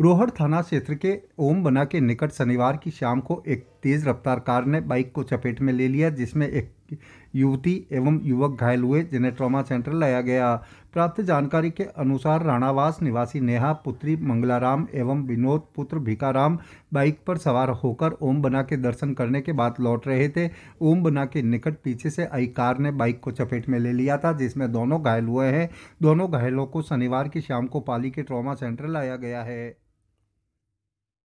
रोहड़ थाना क्षेत्र के ओम बना के निकट शनिवार की शाम को एक तेज रफ्तार कार ने बाइक को चपेट में ले लिया जिसमें एक युवती एवं युवक घायल हुए जिन्हें ट्रॉमा सेंटर लाया गया प्राप्त जानकारी के अनुसार राणावास निवासी नेहा पुत्री मंगलाराम एवं विनोद पुत्र भिकाराम बाइक पर सवार होकर ओम बना के दर्शन करने के बाद लौट रहे थे ओम बना के निकट पीछे से आई कार ने बाइक को चपेट में ले लिया था जिसमें दोनों घायल हुए हैं दोनों घायलों को शनिवार की शाम को पाली के ट्रॉमा सेंटर लाया गया है